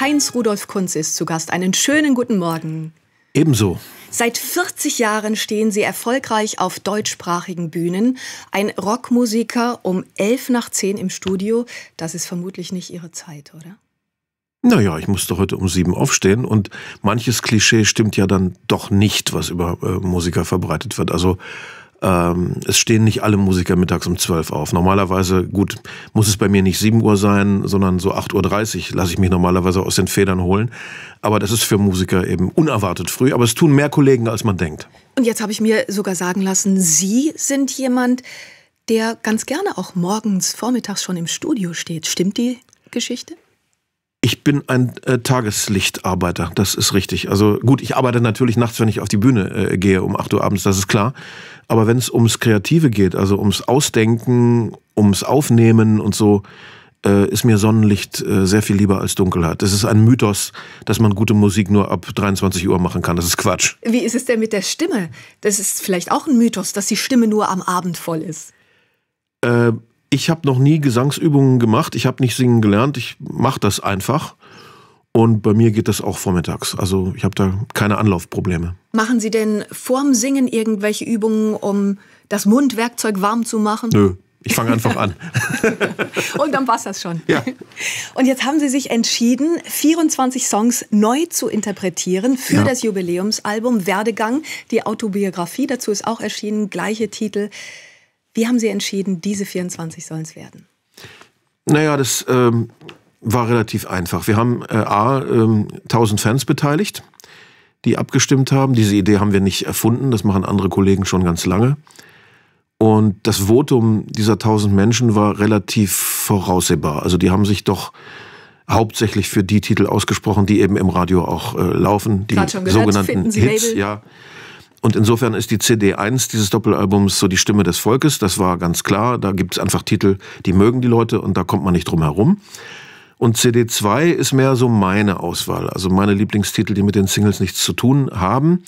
Heinz Rudolf Kunz ist zu Gast. Einen schönen guten Morgen. Ebenso. Seit 40 Jahren stehen Sie erfolgreich auf deutschsprachigen Bühnen. Ein Rockmusiker um 11 nach 10 im Studio, das ist vermutlich nicht Ihre Zeit, oder? Naja, ich musste heute um sieben aufstehen und manches Klischee stimmt ja dann doch nicht, was über äh, Musiker verbreitet wird. Also ähm, es stehen nicht alle Musiker mittags um 12 auf. Normalerweise, gut, muss es bei mir nicht 7 Uhr sein, sondern so 8.30 Uhr lasse ich mich normalerweise aus den Federn holen. Aber das ist für Musiker eben unerwartet früh. Aber es tun mehr Kollegen, als man denkt. Und jetzt habe ich mir sogar sagen lassen, Sie sind jemand, der ganz gerne auch morgens, vormittags schon im Studio steht. Stimmt die Geschichte? Ich bin ein äh, Tageslichtarbeiter, das ist richtig. Also gut, ich arbeite natürlich nachts, wenn ich auf die Bühne äh, gehe um 8 Uhr abends, das ist klar. Aber wenn es ums Kreative geht, also ums Ausdenken, ums Aufnehmen und so, äh, ist mir Sonnenlicht äh, sehr viel lieber als Dunkelheit. Es ist ein Mythos, dass man gute Musik nur ab 23 Uhr machen kann. Das ist Quatsch. Wie ist es denn mit der Stimme? Das ist vielleicht auch ein Mythos, dass die Stimme nur am Abend voll ist. Äh, ich habe noch nie Gesangsübungen gemacht. Ich habe nicht singen gelernt. Ich mache das einfach. Und bei mir geht das auch vormittags. Also ich habe da keine Anlaufprobleme. Machen Sie denn vorm Singen irgendwelche Übungen, um das Mundwerkzeug warm zu machen? Nö. Ich fange einfach an. Und dann war das schon. Ja. Und jetzt haben Sie sich entschieden, 24 Songs neu zu interpretieren für ja. das Jubiläumsalbum Werdegang. Die Autobiografie dazu ist auch erschienen, gleiche Titel. Wie haben Sie entschieden, diese 24 sollen es werden? Naja, das ähm, war relativ einfach. Wir haben äh, A, äh, 1000 Fans beteiligt, die abgestimmt haben. Diese Idee haben wir nicht erfunden, das machen andere Kollegen schon ganz lange. Und das Votum dieser 1000 Menschen war relativ voraussehbar. Also die haben sich doch hauptsächlich für die Titel ausgesprochen, die eben im Radio auch äh, laufen, die gehört, sogenannten Hits, Label? ja. Und insofern ist die CD1 dieses Doppelalbums so die Stimme des Volkes. Das war ganz klar. Da gibt es einfach Titel, die mögen die Leute und da kommt man nicht drum herum. Und CD2 ist mehr so meine Auswahl, also meine Lieblingstitel, die mit den Singles nichts zu tun haben.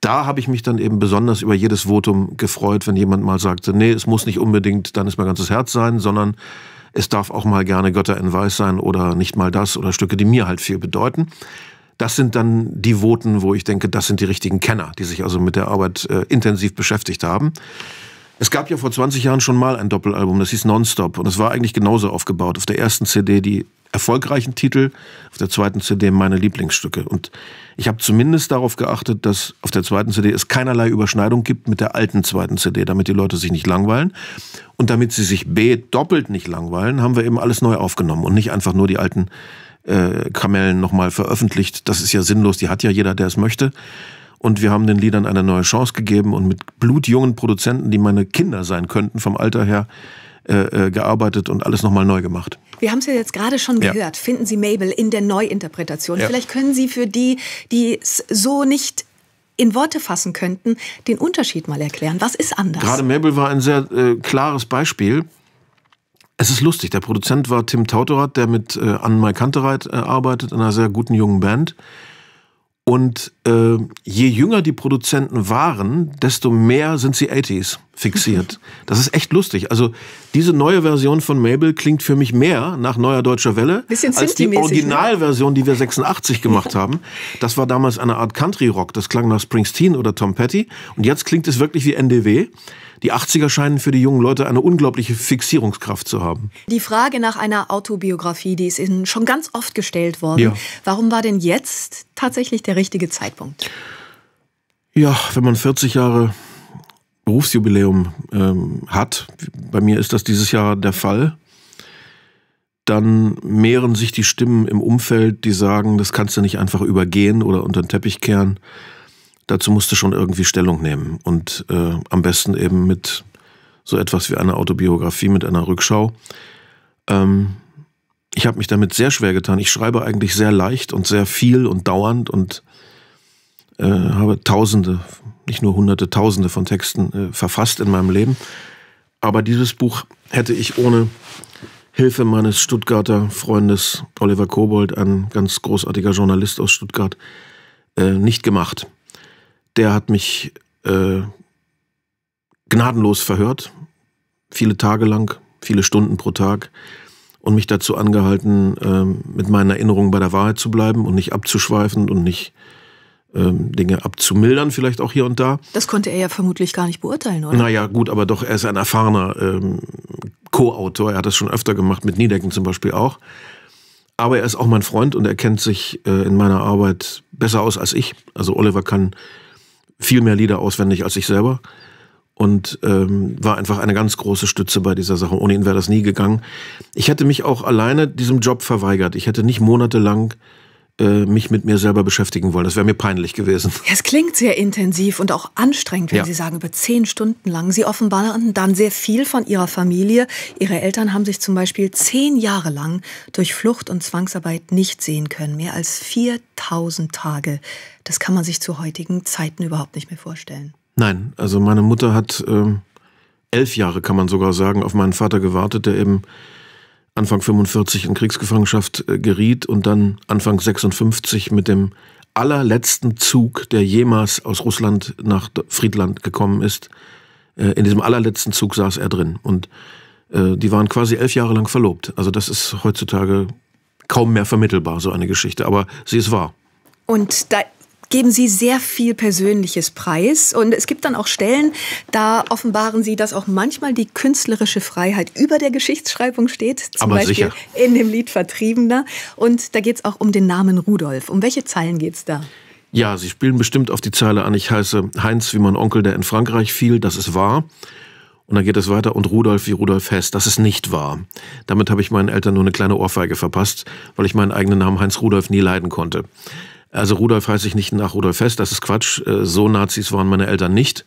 Da habe ich mich dann eben besonders über jedes Votum gefreut, wenn jemand mal sagte, nee, es muss nicht unbedingt, dann ist mein ganzes Herz sein, sondern es darf auch mal gerne Götter in Weiß sein oder nicht mal das oder Stücke, die mir halt viel bedeuten. Das sind dann die Voten, wo ich denke, das sind die richtigen Kenner, die sich also mit der Arbeit äh, intensiv beschäftigt haben. Es gab ja vor 20 Jahren schon mal ein Doppelalbum, das hieß Nonstop. Und es war eigentlich genauso aufgebaut. Auf der ersten CD die erfolgreichen Titel, auf der zweiten CD meine Lieblingsstücke. Und ich habe zumindest darauf geachtet, dass auf der zweiten CD es keinerlei Überschneidung gibt mit der alten zweiten CD, damit die Leute sich nicht langweilen. Und damit sie sich B doppelt nicht langweilen, haben wir eben alles neu aufgenommen und nicht einfach nur die alten äh, Kamellen nochmal veröffentlicht. Das ist ja sinnlos, die hat ja jeder, der es möchte und wir haben den Liedern eine neue Chance gegeben und mit blutjungen Produzenten, die meine Kinder sein könnten vom Alter her, äh, äh gearbeitet und alles nochmal neu gemacht. Wir haben es ja jetzt gerade schon ja. gehört. Finden Sie Mabel in der Neuinterpretation. Ja. Vielleicht können Sie für die, die es so nicht in Worte fassen könnten, den Unterschied mal erklären. Was ist anders? Gerade Mabel war ein sehr äh, klares Beispiel. Es ist lustig. Der Produzent war Tim Tautorat, der mit äh, Anne Mai Kantereit äh, arbeitet, in einer sehr guten jungen Band. Und äh, je jünger die Produzenten waren, desto mehr sind sie 80s fixiert. Das ist echt lustig. Also diese neue Version von Mabel klingt für mich mehr nach neuer deutscher Welle als die ne? Originalversion, die wir 86 gemacht haben. Das war damals eine Art Country Rock. Das klang nach Springsteen oder Tom Petty. Und jetzt klingt es wirklich wie NDW. Die 80er scheinen für die jungen Leute eine unglaubliche Fixierungskraft zu haben. Die Frage nach einer Autobiografie, die ist Ihnen schon ganz oft gestellt worden. Ja. Warum war denn jetzt tatsächlich der richtige Zeitpunkt? Ja, wenn man 40 Jahre Berufsjubiläum ähm, hat, bei mir ist das dieses Jahr der Fall, dann mehren sich die Stimmen im Umfeld, die sagen, das kannst du nicht einfach übergehen oder unter den Teppich kehren dazu musst du schon irgendwie Stellung nehmen. Und äh, am besten eben mit so etwas wie einer Autobiografie, mit einer Rückschau. Ähm, ich habe mich damit sehr schwer getan. Ich schreibe eigentlich sehr leicht und sehr viel und dauernd und äh, habe Tausende, nicht nur Hunderte, Tausende von Texten äh, verfasst in meinem Leben. Aber dieses Buch hätte ich ohne Hilfe meines Stuttgarter Freundes Oliver Kobold, ein ganz großartiger Journalist aus Stuttgart, äh, nicht gemacht der hat mich äh, gnadenlos verhört, viele Tage lang, viele Stunden pro Tag und mich dazu angehalten, äh, mit meinen Erinnerungen bei der Wahrheit zu bleiben und nicht abzuschweifen und nicht ähm, Dinge abzumildern, vielleicht auch hier und da. Das konnte er ja vermutlich gar nicht beurteilen, oder? Naja, gut, aber doch, er ist ein erfahrener ähm, Co-Autor. Er hat das schon öfter gemacht, mit Niedecken zum Beispiel auch. Aber er ist auch mein Freund und er kennt sich äh, in meiner Arbeit besser aus als ich. Also Oliver kann viel mehr Lieder auswendig als ich selber und ähm, war einfach eine ganz große Stütze bei dieser Sache. Ohne ihn wäre das nie gegangen. Ich hätte mich auch alleine diesem Job verweigert. Ich hätte nicht monatelang äh, mich mit mir selber beschäftigen wollen. Das wäre mir peinlich gewesen. Ja, es klingt sehr intensiv und auch anstrengend, wenn ja. Sie sagen, über zehn Stunden lang. Sie offenbaren dann sehr viel von Ihrer Familie. Ihre Eltern haben sich zum Beispiel zehn Jahre lang durch Flucht und Zwangsarbeit nicht sehen können. Mehr als 4000 Tage. Das kann man sich zu heutigen Zeiten überhaupt nicht mehr vorstellen. Nein, also meine Mutter hat äh, elf Jahre, kann man sogar sagen, auf meinen Vater gewartet, der eben Anfang 45 in Kriegsgefangenschaft äh, geriet und dann Anfang 56 mit dem allerletzten Zug, der jemals aus Russland nach Friedland gekommen ist, äh, in diesem allerletzten Zug saß er drin. Und äh, die waren quasi elf Jahre lang verlobt. Also das ist heutzutage kaum mehr vermittelbar, so eine Geschichte. Aber sie ist wahr. Und da geben Sie sehr viel Persönliches preis. Und es gibt dann auch Stellen, da offenbaren Sie, dass auch manchmal die künstlerische Freiheit über der Geschichtsschreibung steht. Zum Aber Beispiel sicher. in dem Lied Vertriebener. Und da geht es auch um den Namen Rudolf. Um welche Zeilen geht es da? Ja, Sie spielen bestimmt auf die Zeile an. Ich heiße Heinz wie mein Onkel, der in Frankreich fiel. Das ist wahr. Und dann geht es weiter und Rudolf wie Rudolf Hess. Das ist nicht wahr. Damit habe ich meinen Eltern nur eine kleine Ohrfeige verpasst, weil ich meinen eigenen Namen Heinz Rudolf nie leiden konnte. Also Rudolf heiße ich nicht nach Rudolf Fest, das ist Quatsch. Äh, so Nazis waren meine Eltern nicht.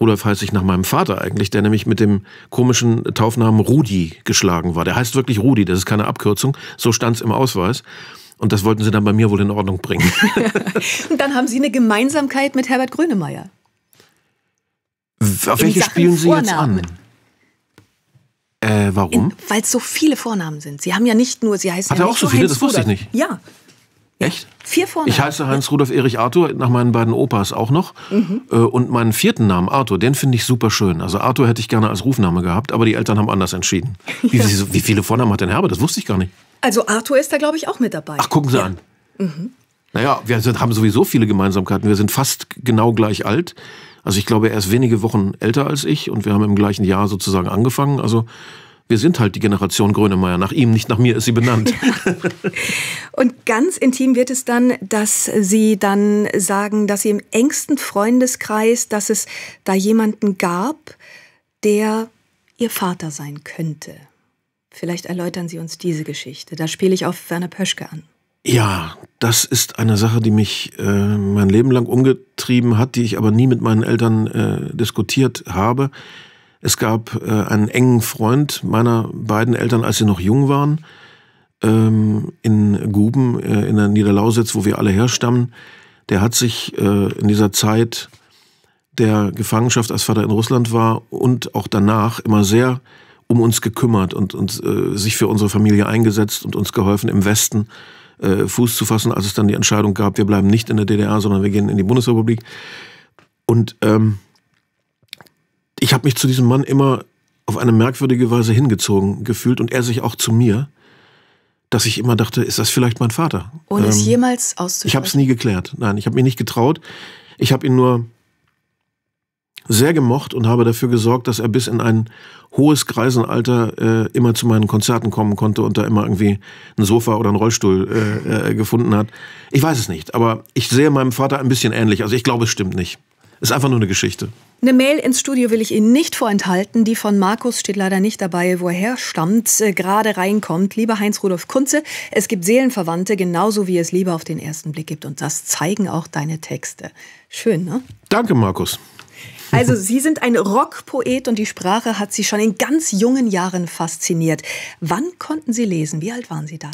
Rudolf heiße ich nach meinem Vater eigentlich, der nämlich mit dem komischen Taufnamen Rudi geschlagen war. Der heißt wirklich Rudi, das ist keine Abkürzung. So stand es im Ausweis. Und das wollten sie dann bei mir wohl in Ordnung bringen. Und dann haben Sie eine Gemeinsamkeit mit Herbert Grönemeyer. Auf in welche Sachen spielen Sie Vornamen. jetzt an? Äh, warum? Weil es so viele Vornamen sind. Sie haben ja nicht nur, sie heißen Hat ja er auch so viele, das wusste ich nicht. Ja, Echt? Vier Vornamen. Ich heiße Heinz Rudolf Erich Arthur, nach meinen beiden Opas auch noch. Mhm. Äh, und meinen vierten Namen, Arthur, den finde ich super schön. Also Arthur hätte ich gerne als Rufname gehabt, aber die Eltern haben anders entschieden. Wie, ja. wie viele Vornamen hat denn Herbert? Das wusste ich gar nicht. Also Arthur ist da, glaube ich, auch mit dabei. Ach, gucken Sie ja. an. Mhm. Naja, wir sind, haben sowieso viele Gemeinsamkeiten. Wir sind fast genau gleich alt. Also ich glaube, er ist wenige Wochen älter als ich und wir haben im gleichen Jahr sozusagen angefangen. Also wir sind halt die Generation Grönemeyer. Nach ihm, nicht nach mir ist sie benannt. Und ganz intim wird es dann, dass Sie dann sagen, dass Sie im engsten Freundeskreis, dass es da jemanden gab, der Ihr Vater sein könnte. Vielleicht erläutern Sie uns diese Geschichte. Da spiele ich auf Werner Pöschke an. Ja, das ist eine Sache, die mich äh, mein Leben lang umgetrieben hat, die ich aber nie mit meinen Eltern äh, diskutiert habe. Es gab äh, einen engen Freund meiner beiden Eltern, als sie noch jung waren, ähm, in Guben äh, in der Niederlausitz, wo wir alle herstammen. Der hat sich äh, in dieser Zeit der Gefangenschaft, als Vater in Russland war und auch danach immer sehr um uns gekümmert und, und äh, sich für unsere Familie eingesetzt und uns geholfen im Westen. Äh, Fuß zu fassen, als es dann die Entscheidung gab, wir bleiben nicht in der DDR, sondern wir gehen in die Bundesrepublik. Und ähm, ich habe mich zu diesem Mann immer auf eine merkwürdige Weise hingezogen gefühlt und er sich auch zu mir, dass ich immer dachte, ist das vielleicht mein Vater? Ohne ähm, es jemals auszusprechen. Ich habe es nie geklärt. Nein, ich habe mich nicht getraut. Ich habe ihn nur sehr gemocht und habe dafür gesorgt, dass er bis in ein hohes Greisenalter äh, immer zu meinen Konzerten kommen konnte und da immer irgendwie ein Sofa oder einen Rollstuhl äh, äh, gefunden hat. Ich weiß es nicht, aber ich sehe meinem Vater ein bisschen ähnlich. Also ich glaube, es stimmt nicht. Ist einfach nur eine Geschichte. Eine Mail ins Studio will ich Ihnen nicht vorenthalten. Die von Markus steht leider nicht dabei, woher stammt, äh, gerade reinkommt. Lieber Heinz-Rudolf Kunze, es gibt Seelenverwandte, genauso wie es Liebe auf den ersten Blick gibt. Und das zeigen auch deine Texte. Schön, ne? Danke, Markus. Also, Sie sind ein Rockpoet und die Sprache hat Sie schon in ganz jungen Jahren fasziniert. Wann konnten Sie lesen? Wie alt waren Sie da?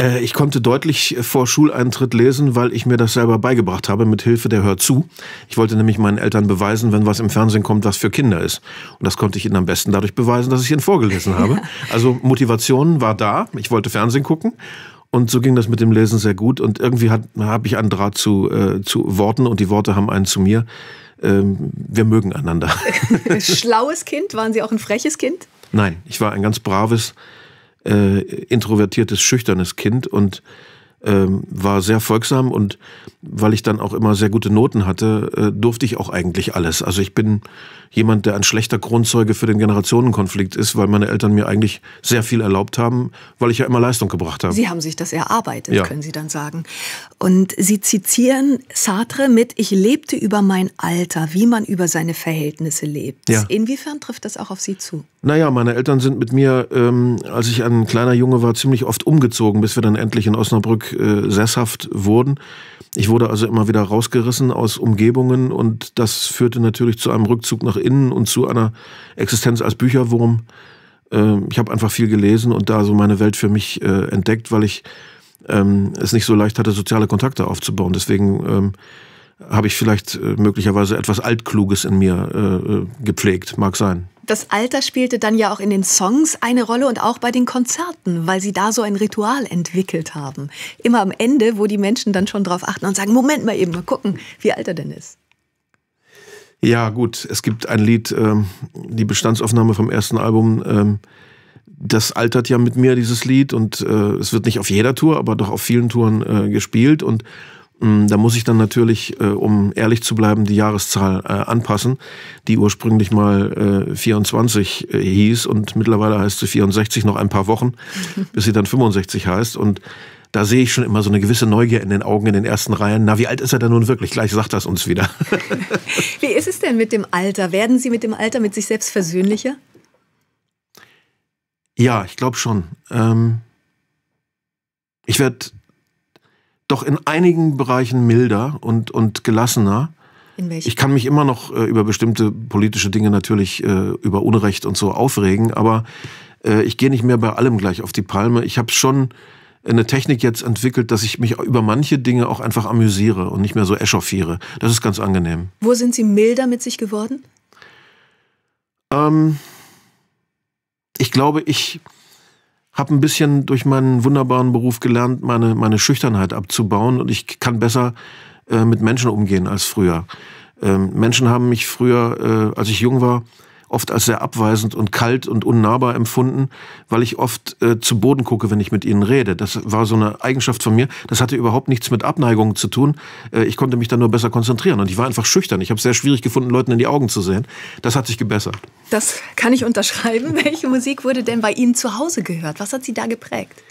Äh, ich konnte deutlich äh, vor Schuleintritt lesen, weil ich mir das selber beigebracht habe mit Hilfe der Hör zu. Ich wollte nämlich meinen Eltern beweisen, wenn was im Fernsehen kommt, was für Kinder ist. Und das konnte ich ihnen am besten dadurch beweisen, dass ich ihnen vorgelesen habe. Also Motivation war da. Ich wollte Fernsehen gucken. Und so ging das mit dem Lesen sehr gut. Und irgendwie habe ich einen Draht zu, äh, zu Worten und die Worte haben einen zu mir. Ähm, wir mögen einander. Schlaues Kind? Waren Sie auch ein freches Kind? Nein, ich war ein ganz braves, äh, introvertiertes, schüchternes Kind und ähm, war sehr folgsam und weil ich dann auch immer sehr gute Noten hatte, äh, durfte ich auch eigentlich alles. Also ich bin jemand, der ein schlechter Grundzeuge für den Generationenkonflikt ist, weil meine Eltern mir eigentlich sehr viel erlaubt haben, weil ich ja immer Leistung gebracht habe. Sie haben sich das erarbeitet, ja. können Sie dann sagen. Und Sie zitieren Sartre mit, ich lebte über mein Alter, wie man über seine Verhältnisse lebt. Ja. Inwiefern trifft das auch auf Sie zu? Naja, meine Eltern sind mit mir, ähm, als ich ein kleiner Junge war, ziemlich oft umgezogen, bis wir dann endlich in Osnabrück äh, sesshaft wurden. Ich wurde also immer wieder rausgerissen aus Umgebungen und das führte natürlich zu einem Rückzug nach innen und zu einer Existenz als Bücherwurm. Ähm, ich habe einfach viel gelesen und da so meine Welt für mich äh, entdeckt, weil ich ähm, es nicht so leicht hatte, soziale Kontakte aufzubauen. Deswegen ähm, habe ich vielleicht äh, möglicherweise etwas Altkluges in mir äh, äh gepflegt, mag sein das Alter spielte dann ja auch in den Songs eine Rolle und auch bei den Konzerten, weil sie da so ein Ritual entwickelt haben. Immer am Ende, wo die Menschen dann schon drauf achten und sagen, Moment mal eben, mal gucken, wie alt er denn ist. Ja, gut, es gibt ein Lied, ähm, die Bestandsaufnahme vom ersten Album, ähm, das altert ja mit mir, dieses Lied, und äh, es wird nicht auf jeder Tour, aber doch auf vielen Touren äh, gespielt und Mm, da muss ich dann natürlich, äh, um ehrlich zu bleiben, die Jahreszahl äh, anpassen, die ursprünglich mal 24 äh, hieß und mittlerweile heißt sie 64 noch ein paar Wochen, bis sie dann 65 heißt. Und da sehe ich schon immer so eine gewisse Neugier in den Augen in den ersten Reihen. Na, wie alt ist er denn nun wirklich? Gleich sagt das uns wieder. wie ist es denn mit dem Alter? Werden Sie mit dem Alter mit sich selbst versöhnlicher? Ja, ich glaube schon. Ähm ich werde doch in einigen Bereichen milder und, und gelassener. Ich kann mich immer noch äh, über bestimmte politische Dinge natürlich äh, über Unrecht und so aufregen, aber äh, ich gehe nicht mehr bei allem gleich auf die Palme. Ich habe schon eine Technik jetzt entwickelt, dass ich mich über manche Dinge auch einfach amüsiere und nicht mehr so echauffiere. Das ist ganz angenehm. Wo sind Sie milder mit sich geworden? Ähm, ich glaube, ich habe ein bisschen durch meinen wunderbaren Beruf gelernt, meine, meine Schüchternheit abzubauen und ich kann besser äh, mit Menschen umgehen als früher. Ähm, Menschen haben mich früher, äh, als ich jung war, oft als sehr abweisend und kalt und unnahbar empfunden, weil ich oft äh, zu Boden gucke, wenn ich mit ihnen rede. Das war so eine Eigenschaft von mir. Das hatte überhaupt nichts mit Abneigungen zu tun. Äh, ich konnte mich dann nur besser konzentrieren und ich war einfach schüchtern. Ich habe es sehr schwierig gefunden, Leuten in die Augen zu sehen. Das hat sich gebessert. Das kann ich unterschreiben. Welche Musik wurde denn bei Ihnen zu Hause gehört? Was hat Sie da geprägt?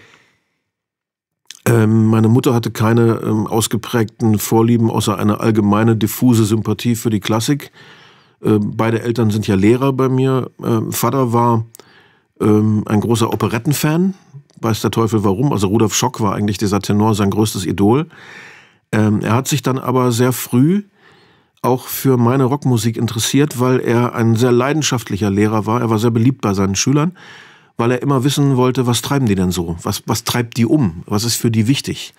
Ähm, meine Mutter hatte keine ähm, ausgeprägten Vorlieben außer eine allgemeine diffuse Sympathie für die Klassik. Ähm, beide Eltern sind ja Lehrer bei mir. Ähm, Vater war ähm, ein großer Operettenfan. Weiß der Teufel warum. Also Rudolf Schock war eigentlich dieser Tenor sein größtes Idol. er hat sich dann aber sehr früh auch für meine Rockmusik interessiert, weil er ein sehr leidenschaftlicher Lehrer war. Er war sehr beliebt bei seinen Schülern, weil er immer wissen wollte, was treiben die denn so? Was, was treibt die um? Was ist für die wichtig?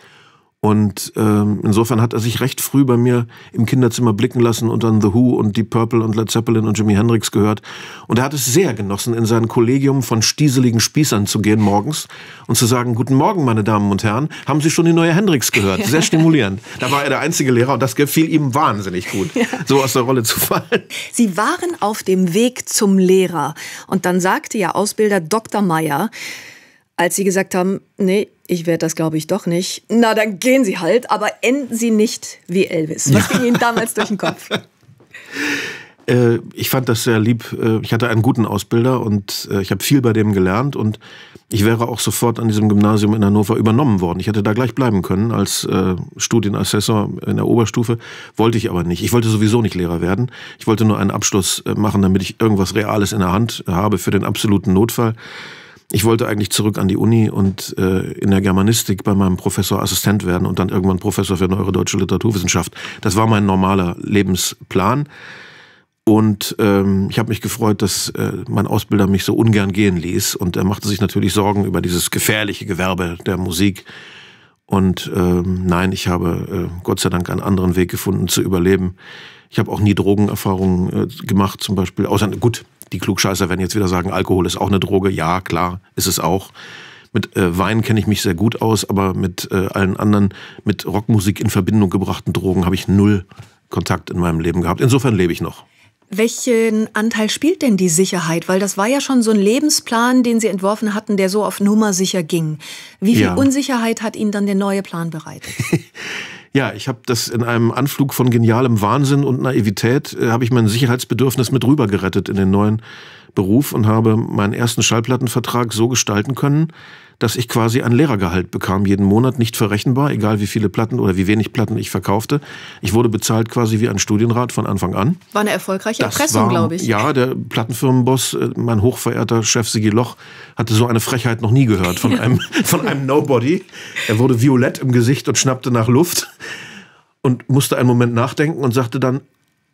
Und ähm, insofern hat er sich recht früh bei mir im Kinderzimmer blicken lassen und dann The Who und Deep Purple und Led Zeppelin und Jimi Hendrix gehört. Und er hat es sehr genossen, in sein Kollegium von stieseligen Spießern zu gehen morgens und zu sagen, guten Morgen, meine Damen und Herren, haben Sie schon die neue Hendrix gehört? Sehr stimulierend. da war er der einzige Lehrer und das gefiel ihm wahnsinnig gut, so aus der Rolle zu fallen. Sie waren auf dem Weg zum Lehrer und dann sagte ja Ausbilder Dr. Meyer, als sie gesagt haben, nee, ich werde das glaube ich doch nicht, na dann gehen sie halt, aber enden sie nicht wie Elvis. Was ja. ging ihnen damals durch den Kopf? Äh, ich fand das sehr lieb. Äh, ich hatte einen guten Ausbilder und äh, ich habe viel bei dem gelernt und ich wäre auch sofort an diesem Gymnasium in Hannover übernommen worden. Ich hätte da gleich bleiben können als Studienassessor in der Oberstufe, wollte ich aber nicht. Ich wollte sowieso nicht Lehrer werden. Ich wollte nur einen Abschluss machen, damit ich irgendwas Reales in der Hand habe für den absoluten Notfall. Ich wollte eigentlich zurück an die Uni und äh, in der Germanistik bei meinem Professor Assistent werden und dann irgendwann Professor für neuere deutsche Literaturwissenschaft. Das war mein normaler Lebensplan. Und ähm, ich habe mich gefreut, dass äh, mein Ausbilder mich so ungern gehen ließ. Und er machte sich natürlich Sorgen über dieses gefährliche Gewerbe der Musik. Und ähm, nein, ich habe äh, Gott sei Dank einen anderen Weg gefunden zu überleben. Ich habe auch nie Drogenerfahrungen äh, gemacht, zum Beispiel. Außer gut, die Klugscheißer werden jetzt wieder sagen, Alkohol ist auch eine Droge. Ja, klar, ist es auch. Mit äh, Wein kenne ich mich sehr gut aus, aber mit äh, allen anderen, mit Rockmusik in Verbindung gebrachten Drogen habe ich null Kontakt in meinem Leben gehabt. Insofern lebe ich noch. Welchen Anteil spielt denn die Sicherheit? Weil das war ja schon so ein Lebensplan, den Sie entworfen hatten, der so auf Nummer sicher ging. Wie viel ja. Unsicherheit hat Ihnen dann der neue Plan bereitet? Ja, ich habe das in einem Anflug von genialem Wahnsinn und Naivität, äh, habe ich mein Sicherheitsbedürfnis mit rübergerettet in den neuen Beruf und habe meinen ersten Schallplattenvertrag so gestalten können, dass ich quasi ein Lehrergehalt bekam jeden Monat, nicht verrechenbar, egal wie viele Platten oder wie wenig Platten ich verkaufte. Ich wurde bezahlt quasi wie ein Studienrat von Anfang an. War eine erfolgreiche das Erpressung, glaube ich. Ja, der Plattenfirmenboss, äh, mein hochverehrter Chef Sigi Loch, hatte so eine Frechheit noch nie gehört von einem, von einem Nobody. Er wurde violett im Gesicht und schnappte nach Luft und musste einen Moment nachdenken und sagte dann,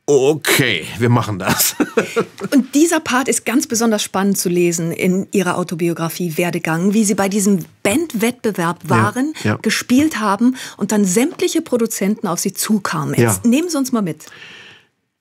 okay, wir machen das. und dieser Part ist ganz besonders spannend zu lesen in Ihrer Autobiografie Werdegang, wie Sie bei diesem Bandwettbewerb waren, ja, ja. gespielt haben und dann sämtliche Produzenten auf Sie zukamen. Jetzt ja. nehmen Sie uns mal mit.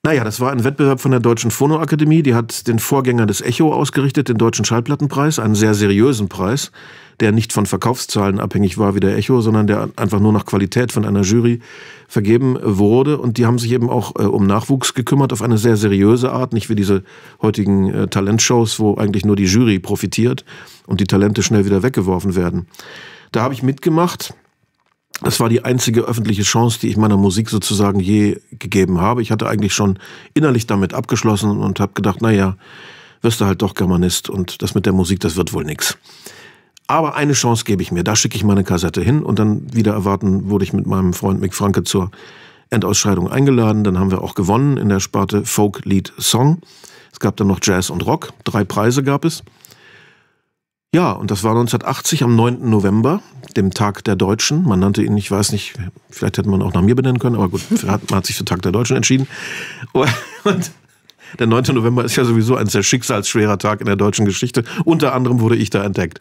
Naja, das war ein Wettbewerb von der Deutschen Phonoakademie. Die hat den Vorgänger des Echo ausgerichtet, den Deutschen Schallplattenpreis, einen sehr seriösen Preis der nicht von Verkaufszahlen abhängig war wie der Echo, sondern der einfach nur nach Qualität von einer Jury vergeben wurde. Und die haben sich eben auch äh, um Nachwuchs gekümmert auf eine sehr seriöse Art, nicht wie diese heutigen äh, Talentshows, wo eigentlich nur die Jury profitiert und die Talente schnell wieder weggeworfen werden. Da habe ich mitgemacht. Das war die einzige öffentliche Chance, die ich meiner Musik sozusagen je gegeben habe. Ich hatte eigentlich schon innerlich damit abgeschlossen und habe gedacht, naja, wirst du halt doch Germanist und das mit der Musik, das wird wohl nix. Aber eine Chance gebe ich mir. Da schicke ich meine Kassette hin und dann wieder erwarten, wurde ich mit meinem Freund Mick Franke zur Endausscheidung eingeladen. Dann haben wir auch gewonnen in der Sparte Folk, Lead Song. Es gab dann noch Jazz und Rock. Drei Preise gab es. Ja, und das war 1980 am 9. November, dem Tag der Deutschen. Man nannte ihn, ich weiß nicht, vielleicht hätte man auch nach mir benennen können, aber gut, man hat sich für Tag der Deutschen entschieden. Und der 9. November ist ja sowieso ein sehr schicksalsschwerer Tag in der deutschen Geschichte. Unter anderem wurde ich da entdeckt.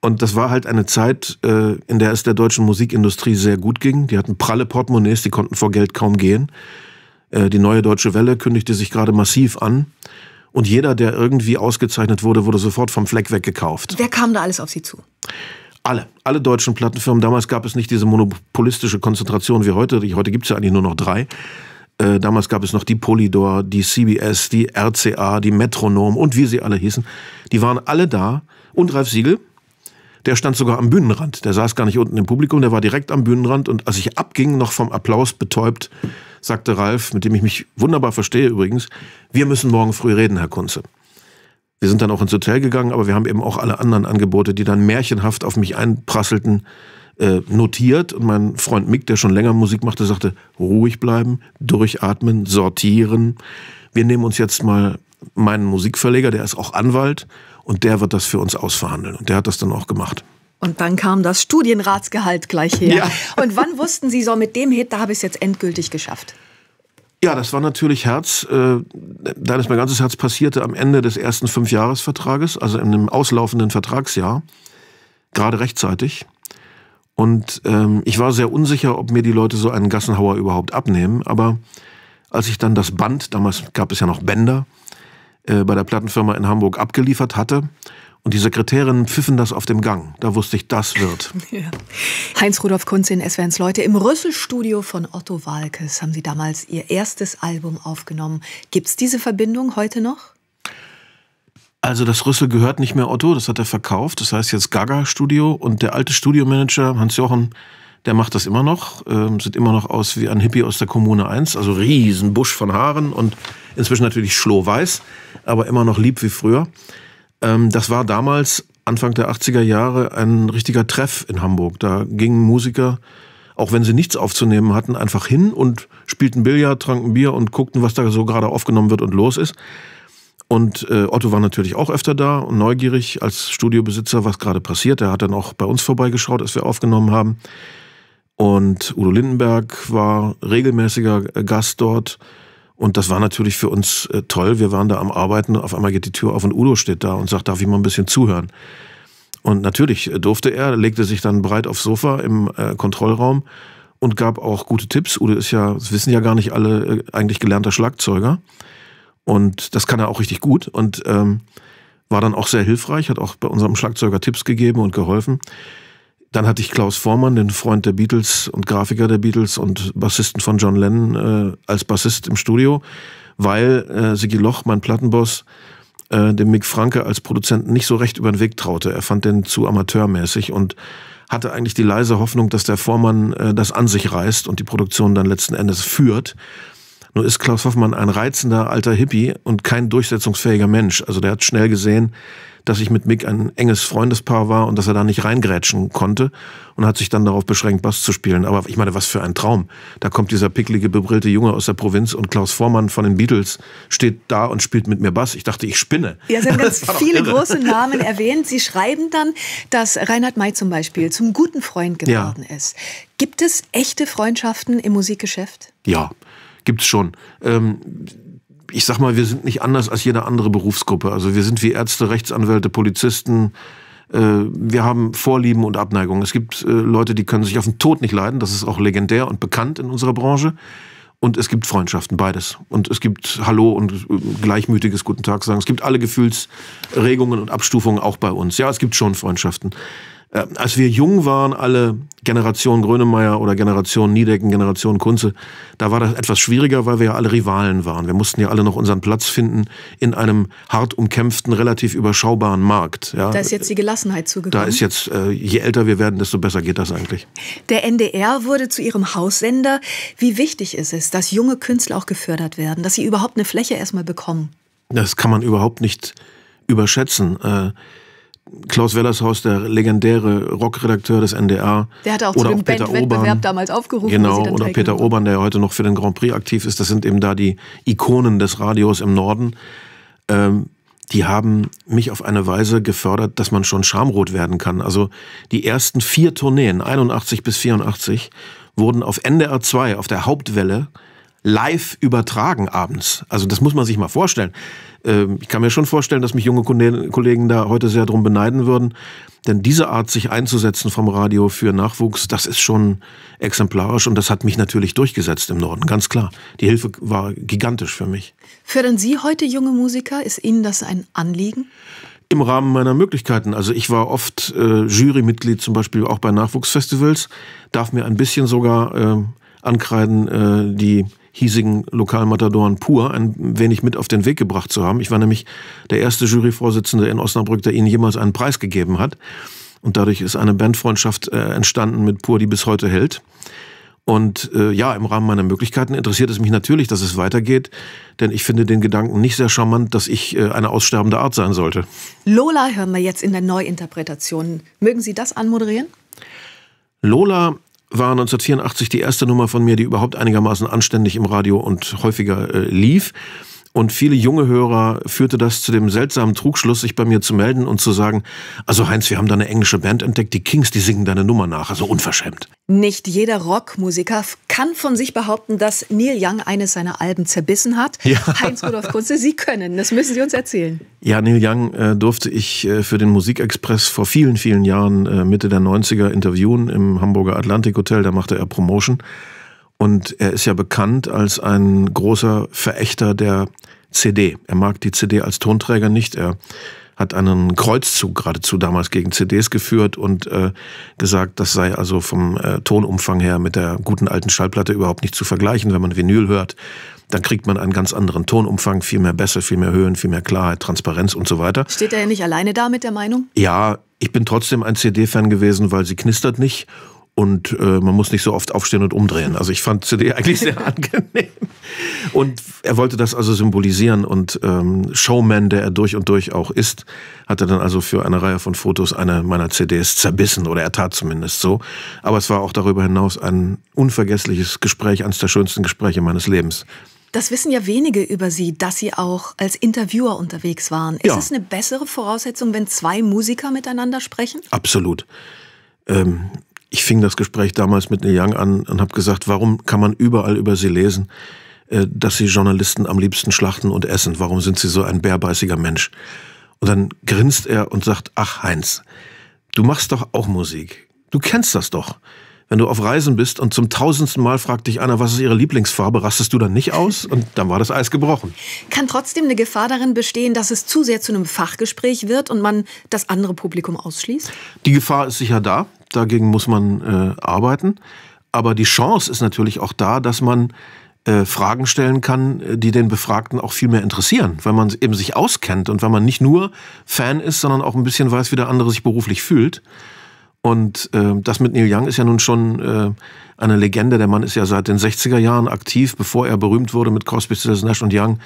Und das war halt eine Zeit, äh, in der es der deutschen Musikindustrie sehr gut ging. Die hatten pralle Portemonnaies, die konnten vor Geld kaum gehen. Äh, die neue deutsche Welle kündigte sich gerade massiv an. Und jeder, der irgendwie ausgezeichnet wurde, wurde sofort vom Fleck weggekauft. Wer kam da alles auf Sie zu? Alle, alle deutschen Plattenfirmen. Damals gab es nicht diese monopolistische Konzentration wie heute. Heute gibt es ja eigentlich nur noch drei. Äh, damals gab es noch die Polydor, die CBS, die RCA, die Metronom und wie sie alle hießen. Die waren alle da. Und Ralf Siegel, der stand sogar am Bühnenrand. Der saß gar nicht unten im Publikum, der war direkt am Bühnenrand. Und als ich abging, noch vom Applaus betäubt, sagte Ralf, mit dem ich mich wunderbar verstehe übrigens, wir müssen morgen früh reden, Herr Kunze. Wir sind dann auch ins Hotel gegangen, aber wir haben eben auch alle anderen Angebote, die dann märchenhaft auf mich einprasselten, äh, notiert. Und mein Freund Mick, der schon länger Musik machte, sagte, ruhig bleiben, durchatmen, sortieren. Wir nehmen uns jetzt mal meinen Musikverleger, der ist auch Anwalt und der wird das für uns ausverhandeln. Und der hat das dann auch gemacht. Und dann kam das Studienratsgehalt gleich her. Ja. Und wann wussten Sie so, mit dem Hit, da habe ich es jetzt endgültig geschafft? Ja, das war natürlich Herz. Äh, da ist mein ganzes Herz passierte am Ende des ersten Fünfjahresvertrages, also in einem auslaufenden Vertragsjahr, gerade rechtzeitig. Und ähm, ich war sehr unsicher, ob mir die Leute so einen Gassenhauer überhaupt abnehmen. Aber als ich dann das Band, damals gab es ja noch Bänder, äh, bei der Plattenfirma in Hamburg abgeliefert hatte und die Sekretärinnen pfiffen das auf dem Gang. Da wusste ich, das wird. Ja. Heinz Rudolf Kunze in SWNs Leute im Rüsselstudio von Otto Walkes haben Sie damals Ihr erstes Album aufgenommen. Gibt es diese Verbindung heute noch? Also das Rüssel gehört nicht mehr Otto, das hat er verkauft. Das heißt jetzt Gaga Studio und der alte Studiomanager Hans-Jochen, der macht das immer noch. Ähm, sieht immer noch aus wie ein Hippie aus der Kommune 1. Also riesen Busch von Haaren und inzwischen natürlich schlohweiß, aber immer noch lieb wie früher. Ähm, das war damals, Anfang der 80er Jahre, ein richtiger Treff in Hamburg. Da gingen Musiker, auch wenn sie nichts aufzunehmen hatten, einfach hin und spielten Billard, tranken Bier und guckten, was da so gerade aufgenommen wird und los ist. Und äh, Otto war natürlich auch öfter da und neugierig als Studiobesitzer, was gerade passiert. Er hat dann auch bei uns vorbeigeschaut, als wir aufgenommen haben. Und Udo Lindenberg war regelmäßiger äh, Gast dort. Und das war natürlich für uns äh, toll. Wir waren da am Arbeiten. Auf einmal geht die Tür auf und Udo steht da und sagt, darf ich mal ein bisschen zuhören? Und natürlich äh, durfte er, legte sich dann breit aufs Sofa im äh, Kontrollraum und gab auch gute Tipps. Udo ist ja, das wissen ja gar nicht alle, äh, eigentlich gelernter Schlagzeuger. Und das kann er auch richtig gut und ähm, war dann auch sehr hilfreich, hat auch bei unserem Schlagzeuger Tipps gegeben und geholfen. Dann hatte ich Klaus Vormann, den Freund der Beatles und Grafiker der Beatles und Bassisten von John Lennon, äh, als Bassist im Studio, weil äh, Sigi Loch, mein Plattenboss, äh, dem Mick Franke als Produzenten nicht so recht über den Weg traute. Er fand den zu amateurmäßig und hatte eigentlich die leise Hoffnung, dass der Vormann äh, das an sich reißt und die Produktion dann letzten Endes führt. Nur ist Klaus Hoffmann ein reizender alter Hippie und kein durchsetzungsfähiger Mensch. Also der hat schnell gesehen, dass ich mit Mick ein enges Freundespaar war und dass er da nicht reingrätschen konnte und hat sich dann darauf beschränkt, Bass zu spielen. Aber ich meine, was für ein Traum. Da kommt dieser picklige, bebrillte Junge aus der Provinz und Klaus Vormann von den Beatles steht da und spielt mit mir Bass. Ich dachte, ich spinne. Ja, Sie haben ganz viele große Namen erwähnt. Sie schreiben dann, dass Reinhard May zum Beispiel zum guten Freund geworden ja. ist. Gibt es echte Freundschaften im Musikgeschäft? Ja gibt es schon. Ähm, ich sag mal, wir sind nicht anders als jede andere Berufsgruppe. Also wir sind wie Ärzte, Rechtsanwälte, Polizisten. Äh, wir haben Vorlieben und Abneigungen. Es gibt äh, Leute, die können sich auf den Tod nicht leiden. Das ist auch legendär und bekannt in unserer Branche. Und es gibt Freundschaften, beides. Und es gibt Hallo und äh, gleichmütiges Guten Tag sagen. Es gibt alle Gefühlsregungen und Abstufungen auch bei uns. Ja, es gibt schon Freundschaften äh, als wir jung waren, alle Generation Grönemeyer oder Generation Niedecken, Generation Kunze, da war das etwas schwieriger, weil wir ja alle Rivalen waren. Wir mussten ja alle noch unseren Platz finden in einem hart umkämpften, relativ überschaubaren Markt. Ja. Da ist jetzt die Gelassenheit zugekommen. Da ist jetzt, äh, je älter wir werden, desto besser geht das eigentlich. Der NDR wurde zu Ihrem Haussender. Wie wichtig ist es, dass junge Künstler auch gefördert werden, dass sie überhaupt eine Fläche erstmal bekommen? Das kann man überhaupt nicht überschätzen. Äh, Klaus Wellershaus, der legendäre Rockredakteur des NDR. Der hat auch oder zu dem Bandwettbewerb damals aufgerufen. Genau, oder Peter Obern, der heute noch für den Grand Prix aktiv ist. Das sind eben da die Ikonen des Radios im Norden. Ähm, die haben mich auf eine Weise gefördert, dass man schon schamrot werden kann. Also die ersten vier Tourneen, 81 bis 84, wurden auf NDR 2, auf der Hauptwelle, live übertragen abends. Also das muss man sich mal vorstellen. Ähm, ich kann mir schon vorstellen, dass mich junge Kollegen da heute sehr drum beneiden würden. Denn diese Art, sich einzusetzen vom Radio für Nachwuchs, das ist schon exemplarisch und das hat mich natürlich durchgesetzt im Norden, ganz klar. Die Hilfe war gigantisch für mich. Fördern Sie heute junge Musiker? Ist Ihnen das ein Anliegen? Im Rahmen meiner Möglichkeiten. Also ich war oft äh, Jurymitglied, zum Beispiel auch bei Nachwuchsfestivals, darf mir ein bisschen sogar äh, ankreiden, äh, die hiesigen Lokalmatadoren pur ein wenig mit auf den Weg gebracht zu haben. Ich war nämlich der erste Juryvorsitzende in Osnabrück, der ihnen jemals einen Preis gegeben hat. Und dadurch ist eine Bandfreundschaft äh, entstanden mit pur, die bis heute hält. Und äh, ja, im Rahmen meiner Möglichkeiten interessiert es mich natürlich, dass es weitergeht, denn ich finde den Gedanken nicht sehr charmant, dass ich äh, eine aussterbende Art sein sollte. Lola hören wir jetzt in der Neuinterpretation. Mögen Sie das anmoderieren? Lola war 1984 die erste Nummer von mir, die überhaupt einigermaßen anständig im Radio und häufiger äh, lief. Und viele junge Hörer führte das zu dem seltsamen Trugschluss, sich bei mir zu melden und zu sagen, also Heinz, wir haben da eine englische Band entdeckt, die Kings, die singen deine Nummer nach, also unverschämt. Nicht jeder Rockmusiker kann von sich behaupten, dass Neil Young eines seiner Alben zerbissen hat. Ja. Heinz-Rudolf Kunze, Sie können, das müssen Sie uns erzählen. Ja, Neil Young äh, durfte ich äh, für den Musikexpress vor vielen, vielen Jahren, äh, Mitte der 90er, interviewen im Hamburger Atlantik Hotel, da machte er Promotion. Und er ist ja bekannt als ein großer Verächter der CD. Er mag die CD als Tonträger nicht. Er hat einen Kreuzzug geradezu damals gegen CDs geführt und äh, gesagt, das sei also vom äh, Tonumfang her mit der guten alten Schallplatte überhaupt nicht zu vergleichen. Wenn man Vinyl hört, dann kriegt man einen ganz anderen Tonumfang, viel mehr Bässe, viel mehr Höhen, viel mehr Klarheit, Transparenz und so weiter. Steht er ja nicht alleine da mit der Meinung? Ja, ich bin trotzdem ein CD-Fan gewesen, weil sie knistert nicht und äh, man muss nicht so oft aufstehen und umdrehen. Also ich fand CD eigentlich sehr angenehm. Und er wollte das also symbolisieren und ähm, Showman, der er durch und durch auch ist, hat er dann also für eine Reihe von Fotos eine meiner CDs zerbissen oder er tat zumindest so. Aber es war auch darüber hinaus ein unvergessliches Gespräch, eines der schönsten Gespräche meines Lebens. Das wissen ja wenige über Sie, dass Sie auch als Interviewer unterwegs waren. Ist ja. es eine bessere Voraussetzung, wenn zwei Musiker miteinander sprechen? Absolut. Ähm, ich fing das Gespräch damals mit Neil Young an und habe gesagt, warum kann man überall über sie lesen, äh, dass sie Journalisten am liebsten schlachten und essen? Warum sind sie so ein bärbeißiger Mensch? Und dann grinst er und sagt, ach Heinz, du machst doch auch Musik. Du kennst das doch. Wenn du auf Reisen bist und zum tausendsten Mal fragt dich einer, was ist ihre Lieblingsfarbe, rastest du dann nicht aus und dann war das Eis gebrochen. Kann trotzdem eine Gefahr darin bestehen, dass es zu sehr zu einem Fachgespräch wird und man das andere Publikum ausschließt? Die Gefahr ist sicher da. Dagegen muss man äh, arbeiten. Aber die Chance ist natürlich auch da, dass man äh, Fragen stellen kann, äh, die den Befragten auch viel mehr interessieren, weil man eben sich auskennt und weil man nicht nur Fan ist, sondern auch ein bisschen weiß, wie der andere sich beruflich fühlt. Und äh, das mit Neil Young ist ja nun schon äh, eine Legende. Der Mann ist ja seit den 60er Jahren aktiv, bevor er berühmt wurde mit Crosby, Stills, Nash und Young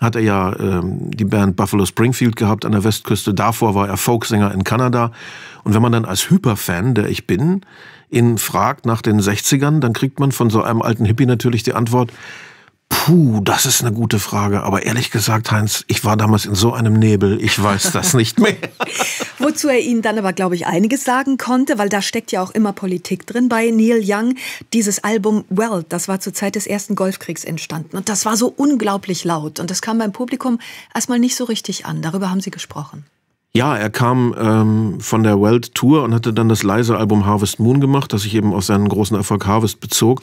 hat er ja ähm, die Band Buffalo Springfield gehabt an der Westküste. Davor war er Folksänger in Kanada. Und wenn man dann als Hyperfan, der ich bin, ihn fragt nach den 60ern, dann kriegt man von so einem alten Hippie natürlich die Antwort, Puh, das ist eine gute Frage. Aber ehrlich gesagt, Heinz, ich war damals in so einem Nebel, ich weiß das nicht mehr. Wozu er Ihnen dann aber, glaube ich, einiges sagen konnte, weil da steckt ja auch immer Politik drin bei Neil Young. Dieses Album Well, das war zur Zeit des ersten Golfkriegs entstanden. Und das war so unglaublich laut. Und das kam beim Publikum erstmal nicht so richtig an. Darüber haben Sie gesprochen. Ja, er kam ähm, von der Welt Tour und hatte dann das leise Album Harvest Moon gemacht, das sich eben aus seinen großen Erfolg Harvest bezog.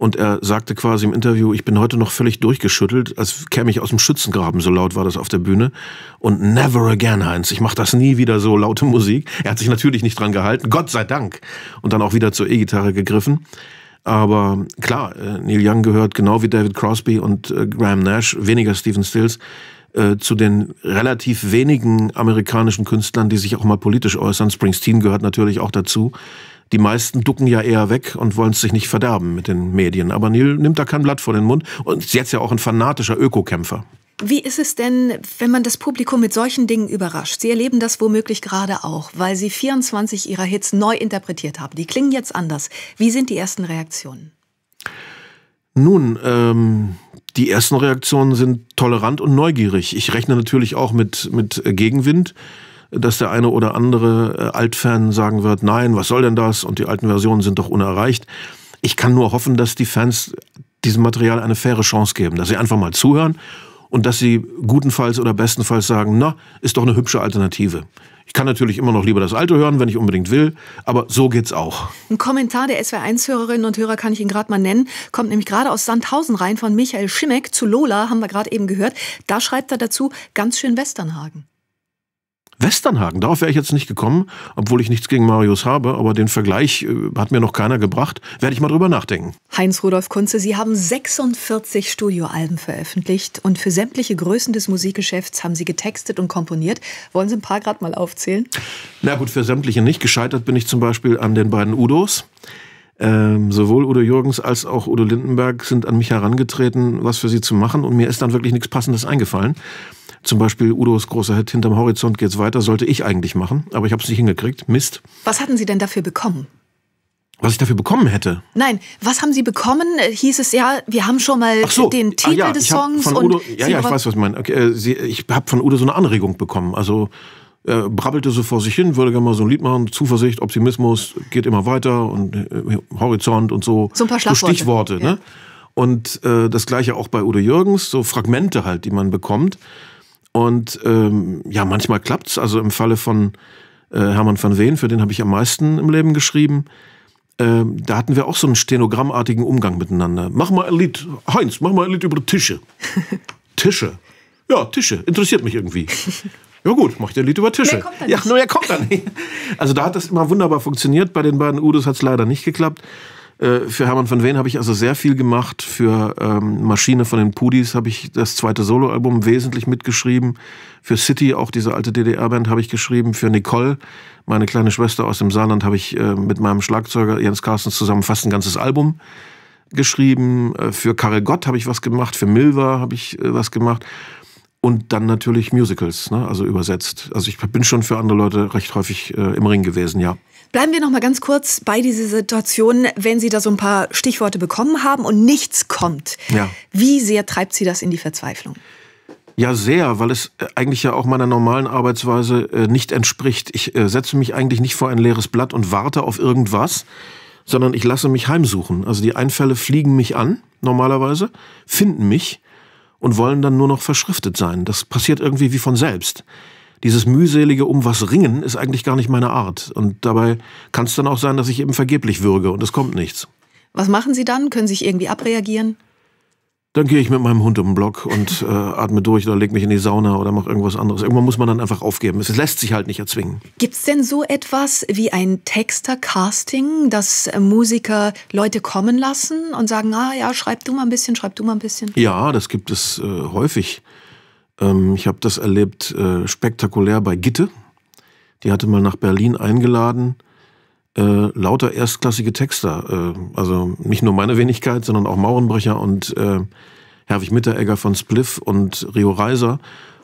Und er sagte quasi im Interview, ich bin heute noch völlig durchgeschüttelt, als käme ich aus dem Schützengraben, so laut war das auf der Bühne. Und never again, Heinz, ich mache das nie wieder so laute Musik. Er hat sich natürlich nicht dran gehalten, Gott sei Dank. Und dann auch wieder zur E-Gitarre gegriffen. Aber klar, äh, Neil Young gehört genau wie David Crosby und äh, Graham Nash, weniger Stephen Stills, äh, zu den relativ wenigen amerikanischen Künstlern, die sich auch mal politisch äußern. Springsteen gehört natürlich auch dazu, die meisten ducken ja eher weg und wollen es sich nicht verderben mit den Medien. Aber Neil nimmt da kein Blatt vor den Mund und ist jetzt ja auch ein fanatischer Ökokämpfer. Wie ist es denn, wenn man das Publikum mit solchen Dingen überrascht? Sie erleben das womöglich gerade auch, weil Sie 24 Ihrer Hits neu interpretiert haben. Die klingen jetzt anders. Wie sind die ersten Reaktionen? Nun, ähm, die ersten Reaktionen sind tolerant und neugierig. Ich rechne natürlich auch mit, mit Gegenwind dass der eine oder andere äh, Altfan sagen wird, nein, was soll denn das? Und die alten Versionen sind doch unerreicht. Ich kann nur hoffen, dass die Fans diesem Material eine faire Chance geben, dass sie einfach mal zuhören und dass sie gutenfalls oder bestenfalls sagen, na, ist doch eine hübsche Alternative. Ich kann natürlich immer noch lieber das Alte hören, wenn ich unbedingt will, aber so geht's auch. Ein Kommentar der sw 1 hörerinnen und Hörer kann ich Ihnen gerade mal nennen, kommt nämlich gerade aus Sandhausen rein von Michael Schimek zu Lola, haben wir gerade eben gehört. Da schreibt er dazu, ganz schön Westernhagen. Westernhagen, darauf wäre ich jetzt nicht gekommen, obwohl ich nichts gegen Marius habe, aber den Vergleich äh, hat mir noch keiner gebracht. Werde ich mal drüber nachdenken. Heinz Rudolf Kunze, Sie haben 46 Studioalben veröffentlicht und für sämtliche Größen des Musikgeschäfts haben Sie getextet und komponiert. Wollen Sie ein paar gerade mal aufzählen? Na gut, für sämtliche nicht. Gescheitert bin ich zum Beispiel an den beiden Udos. Ähm, sowohl Udo Jürgens als auch Udo Lindenberg sind an mich herangetreten, was für sie zu machen. Und mir ist dann wirklich nichts Passendes eingefallen. Zum Beispiel Udos großer Hit Hinterm Horizont geht's weiter, sollte ich eigentlich machen, aber ich habe es nicht hingekriegt. Mist. Was hatten Sie denn dafür bekommen? Was ich dafür bekommen hätte? Nein, was haben Sie bekommen? Äh, hieß es ja, wir haben schon mal so. den ah, Titel ah, ja, des Songs. Von Udo, ja, Sie ja, ich weiß, was ich meine. Okay, äh, Sie, ich habe von Udo so eine Anregung bekommen. Also er äh, brabbelte so vor sich hin, würde gerne mal so ein Lied machen. Zuversicht, Optimismus, geht immer weiter und äh, Horizont und so. So ein paar Schlagworte. So Stichworte, ne? ja. ne? Und äh, das gleiche auch bei Udo Jürgens, so Fragmente halt, die man bekommt. Und ähm, ja, manchmal klappt's. Also im Falle von äh, Hermann van Ween, für den habe ich am meisten im Leben geschrieben, äh, da hatten wir auch so einen stenogrammartigen Umgang miteinander. Mach mal ein Lied, Heinz, mach mal ein Lied über Tische. Tische? Ja, Tische, interessiert mich irgendwie. Ja gut, mach dir ein Lied über Tische. Ja, nur er kommt dann nicht. Also da hat das immer wunderbar funktioniert. Bei den beiden Udos hat es leider nicht geklappt. Äh, für Hermann von Ween habe ich also sehr viel gemacht. Für ähm, Maschine von den Pudis habe ich das zweite Soloalbum wesentlich mitgeschrieben. Für City, auch diese alte DDR-Band, habe ich geschrieben. Für Nicole, meine kleine Schwester aus dem Saarland, habe ich äh, mit meinem Schlagzeuger Jens Carstens zusammen fast ein ganzes Album geschrieben. Äh, für Karel Gott habe ich was gemacht. Für Milva habe ich äh, was gemacht. Und dann natürlich Musicals, ne? also übersetzt. Also ich bin schon für andere Leute recht häufig äh, im Ring gewesen, ja. Bleiben wir noch mal ganz kurz bei dieser Situation, wenn Sie da so ein paar Stichworte bekommen haben und nichts kommt. Ja. Wie sehr treibt Sie das in die Verzweiflung? Ja, sehr, weil es äh, eigentlich ja auch meiner normalen Arbeitsweise äh, nicht entspricht. Ich äh, setze mich eigentlich nicht vor ein leeres Blatt und warte auf irgendwas, sondern ich lasse mich heimsuchen. Also die Einfälle fliegen mich an, normalerweise, finden mich und wollen dann nur noch verschriftet sein. Das passiert irgendwie wie von selbst dieses mühselige um was ringen ist eigentlich gar nicht meine Art. Und dabei kann es dann auch sein, dass ich eben vergeblich würge und es kommt nichts. Was machen Sie dann? Können Sie sich irgendwie abreagieren? Dann gehe ich mit meinem Hund um den Block und äh, atme durch oder lege mich in die Sauna oder mache irgendwas anderes. Irgendwann muss man dann einfach aufgeben. Es lässt sich halt nicht erzwingen. Gibt es denn so etwas wie ein Texter-Casting, dass äh, Musiker Leute kommen lassen und sagen, ah ja, schreib du mal ein bisschen, schreib du mal ein bisschen? Ja, das gibt es äh, häufig. Ähm, ich habe das erlebt äh, spektakulär bei Gitte. Die hatte mal nach Berlin eingeladen. Äh, lauter erstklassige Texter. Äh, also nicht nur meine Wenigkeit, sondern auch Maurenbrecher und äh, Herwig Mitteregger von Spliff und Rio Reiser.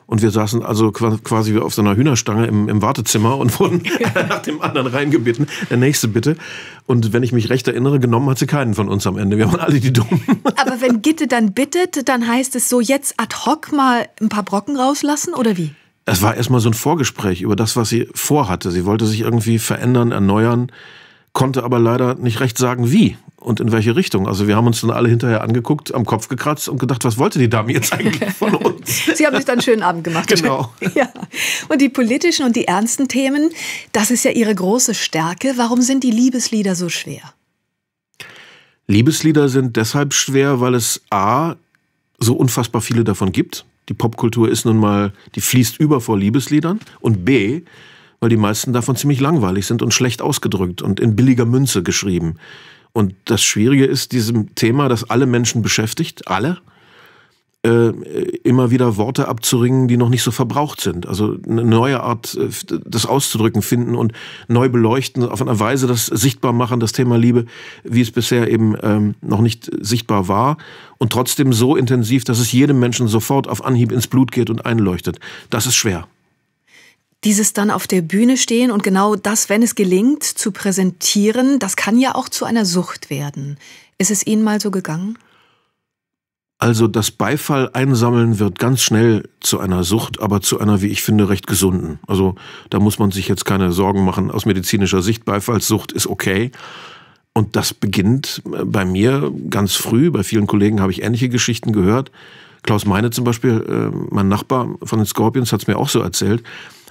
Und wir saßen also quasi wie auf so einer Hühnerstange im, im Wartezimmer und wurden nach dem anderen reingebitten. Der nächste bitte. Und wenn ich mich recht erinnere, genommen hat sie keinen von uns am Ende. Wir waren alle die Dummen. Aber wenn Gitte dann bittet, dann heißt es so, jetzt ad hoc mal ein paar Brocken rauslassen oder wie? Es war erstmal so ein Vorgespräch über das, was sie vorhatte. Sie wollte sich irgendwie verändern, erneuern konnte aber leider nicht recht sagen, wie und in welche Richtung. Also wir haben uns dann alle hinterher angeguckt, am Kopf gekratzt und gedacht, was wollte die Dame jetzt eigentlich von uns? Sie haben sich dann einen schönen Abend gemacht. Genau. Ja. Und die politischen und die ernsten Themen, das ist ja Ihre große Stärke. Warum sind die Liebeslieder so schwer? Liebeslieder sind deshalb schwer, weil es a so unfassbar viele davon gibt. Die Popkultur ist nun mal, die fließt über vor Liebesliedern. Und b weil die meisten davon ziemlich langweilig sind und schlecht ausgedrückt und in billiger Münze geschrieben. Und das Schwierige ist, diesem Thema, das alle Menschen beschäftigt, alle, äh, immer wieder Worte abzuringen, die noch nicht so verbraucht sind. Also eine neue Art, äh, das auszudrücken finden und neu beleuchten, auf eine Weise das sichtbar machen, das Thema Liebe, wie es bisher eben ähm, noch nicht sichtbar war und trotzdem so intensiv, dass es jedem Menschen sofort auf Anhieb ins Blut geht und einleuchtet. Das ist schwer dieses dann auf der Bühne stehen und genau das, wenn es gelingt, zu präsentieren, das kann ja auch zu einer Sucht werden. Ist es Ihnen mal so gegangen? Also das Beifall einsammeln wird ganz schnell zu einer Sucht, aber zu einer, wie ich finde, recht gesunden. Also da muss man sich jetzt keine Sorgen machen. Aus medizinischer Sicht, Beifallssucht ist okay. Und das beginnt äh, bei mir ganz früh. Bei vielen Kollegen habe ich ähnliche Geschichten gehört. Klaus Meine zum Beispiel, äh, mein Nachbar von den Scorpions, hat es mir auch so erzählt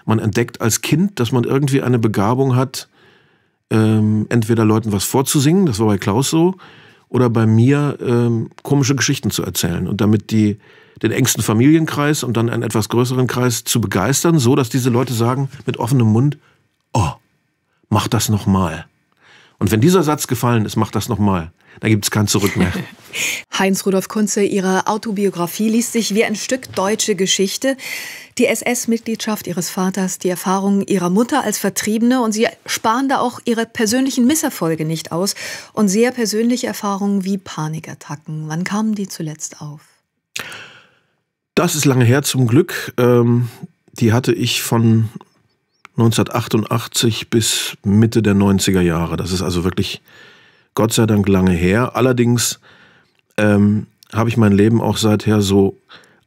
man entdeckt als Kind, dass man irgendwie eine Begabung hat, ähm, entweder Leuten was vorzusingen, das war bei Klaus so, oder bei mir ähm, komische Geschichten zu erzählen und damit die den engsten Familienkreis und dann einen etwas größeren Kreis zu begeistern, so dass diese Leute sagen mit offenem Mund, oh, mach das nochmal. mal. Und wenn dieser Satz gefallen ist, mach das nochmal. Da gibt es kein Zurück mehr. Heinz Rudolf Kunze, Ihre Autobiografie liest sich wie ein Stück deutsche Geschichte. Die SS-Mitgliedschaft Ihres Vaters, die Erfahrungen Ihrer Mutter als Vertriebene und Sie sparen da auch Ihre persönlichen Misserfolge nicht aus und sehr persönliche Erfahrungen wie Panikattacken. Wann kamen die zuletzt auf? Das ist lange her zum Glück. Ähm, die hatte ich von 1988 bis Mitte der 90er Jahre. Das ist also wirklich Gott sei Dank lange her. Allerdings ähm, habe ich mein Leben auch seither so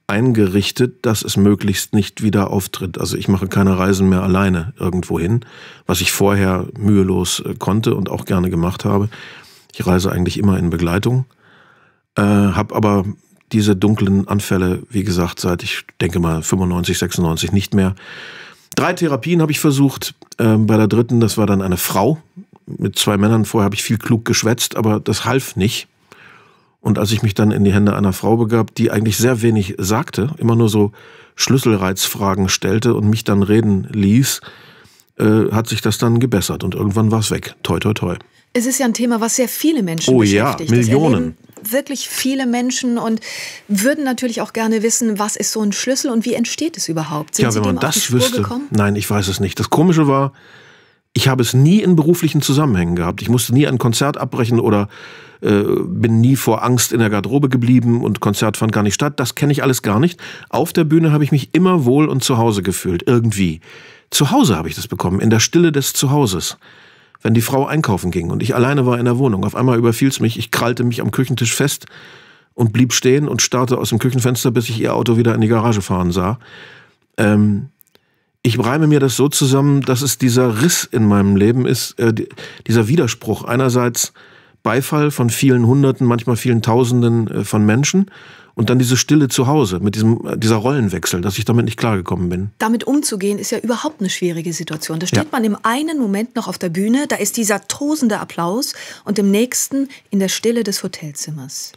eingerichtet, dass es möglichst nicht wieder auftritt. Also ich mache keine Reisen mehr alleine irgendwo hin, was ich vorher mühelos äh, konnte und auch gerne gemacht habe. Ich reise eigentlich immer in Begleitung, äh, habe aber diese dunklen Anfälle, wie gesagt, seit ich denke mal 95, 96 nicht mehr. Drei Therapien habe ich versucht. Ähm, bei der dritten, das war dann eine Frau. Mit zwei Männern vorher habe ich viel klug geschwätzt, aber das half nicht. Und als ich mich dann in die Hände einer Frau begab, die eigentlich sehr wenig sagte, immer nur so Schlüsselreizfragen stellte und mich dann reden ließ, äh, hat sich das dann gebessert und irgendwann war es weg. Toi, toi, toi. Es ist ja ein Thema, was sehr viele Menschen oh, beschäftigt. Oh ja, Millionen wirklich viele Menschen und würden natürlich auch gerne wissen, was ist so ein Schlüssel und wie entsteht es überhaupt? Sind ja, wenn man das wüsste. Gekommen? Nein, ich weiß es nicht. Das Komische war, ich habe es nie in beruflichen Zusammenhängen gehabt. Ich musste nie ein Konzert abbrechen oder äh, bin nie vor Angst in der Garderobe geblieben und Konzert fand gar nicht statt. Das kenne ich alles gar nicht. Auf der Bühne habe ich mich immer wohl und zu Hause gefühlt, irgendwie. Zu Hause habe ich das bekommen, in der Stille des Zuhauses wenn die Frau einkaufen ging und ich alleine war in der Wohnung. Auf einmal überfiel es mich, ich krallte mich am Küchentisch fest und blieb stehen und starrte aus dem Küchenfenster, bis ich ihr Auto wieder in die Garage fahren sah. Ähm, ich reime mir das so zusammen, dass es dieser Riss in meinem Leben ist, äh, dieser Widerspruch. Einerseits Beifall von vielen Hunderten, manchmal vielen Tausenden äh, von Menschen und dann diese Stille zu Hause mit diesem, äh, dieser Rollenwechsel, dass ich damit nicht klargekommen bin. Damit umzugehen ist ja überhaupt eine schwierige Situation. Da steht ja. man im einen Moment noch auf der Bühne, da ist dieser tosende Applaus und im nächsten in der Stille des Hotelzimmers.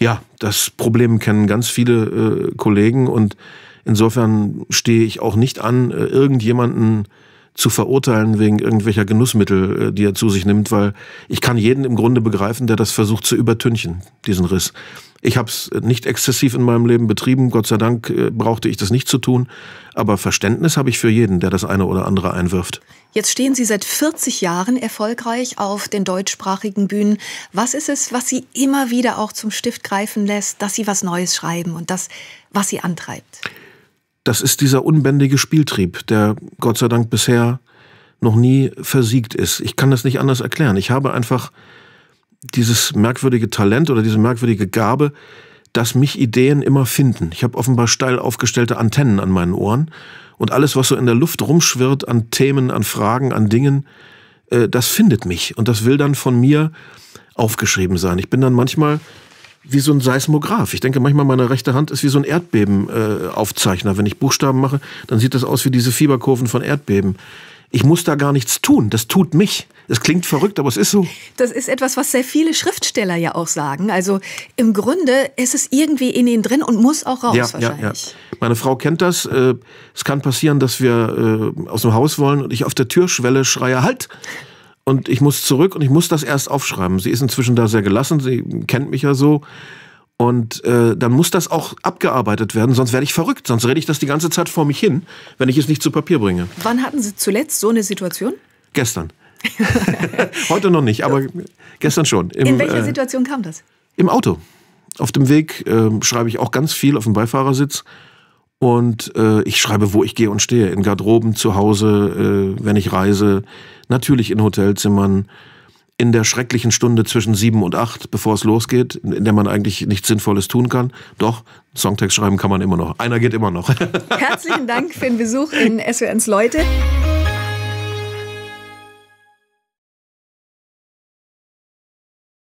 Ja, das Problem kennen ganz viele äh, Kollegen und insofern stehe ich auch nicht an, äh, irgendjemanden äh, zu verurteilen wegen irgendwelcher Genussmittel, äh, die er zu sich nimmt, weil ich kann jeden im Grunde begreifen, der das versucht zu übertünchen, diesen Riss. Ich habe es nicht exzessiv in meinem Leben betrieben, Gott sei Dank äh, brauchte ich das nicht zu tun, aber Verständnis habe ich für jeden, der das eine oder andere einwirft. Jetzt stehen Sie seit 40 Jahren erfolgreich auf den deutschsprachigen Bühnen. Was ist es, was Sie immer wieder auch zum Stift greifen lässt, dass Sie was Neues schreiben und das, was Sie antreibt? Das ist dieser unbändige Spieltrieb, der Gott sei Dank bisher noch nie versiegt ist. Ich kann das nicht anders erklären. Ich habe einfach dieses merkwürdige Talent oder diese merkwürdige Gabe, dass mich Ideen immer finden. Ich habe offenbar steil aufgestellte Antennen an meinen Ohren und alles, was so in der Luft rumschwirrt an Themen, an Fragen, an Dingen, äh, das findet mich und das will dann von mir aufgeschrieben sein. Ich bin dann manchmal wie so ein Seismograph. Ich denke manchmal, meine rechte Hand ist wie so ein Erdbebenaufzeichner. Äh, Wenn ich Buchstaben mache, dann sieht das aus wie diese Fieberkurven von Erdbeben. Ich muss da gar nichts tun. Das tut mich. Es klingt verrückt, aber es ist so. Das ist etwas, was sehr viele Schriftsteller ja auch sagen. Also im Grunde ist es irgendwie in ihnen drin und muss auch raus ja, wahrscheinlich. Ja, ja. Meine Frau kennt das. Äh, es kann passieren, dass wir äh, aus dem Haus wollen und ich auf der Türschwelle schreie, halt! und ich muss zurück und ich muss das erst aufschreiben. Sie ist inzwischen da sehr gelassen, sie kennt mich ja so. Und äh, dann muss das auch abgearbeitet werden, sonst werde ich verrückt, sonst rede ich das die ganze Zeit vor mich hin, wenn ich es nicht zu Papier bringe. Wann hatten Sie zuletzt so eine Situation? Gestern. Heute noch nicht, aber gestern schon. Im, In welcher äh, Situation kam das? Im Auto. Auf dem Weg äh, schreibe ich auch ganz viel auf dem Beifahrersitz und äh, ich schreibe, wo ich gehe und stehe. In Garderoben, zu Hause, äh, wenn ich reise, natürlich in Hotelzimmern, in der schrecklichen Stunde zwischen sieben und acht, bevor es losgeht, in der man eigentlich nichts Sinnvolles tun kann. Doch, Songtext schreiben kann man immer noch. Einer geht immer noch. Herzlichen Dank für den Besuch in SWNs Leute.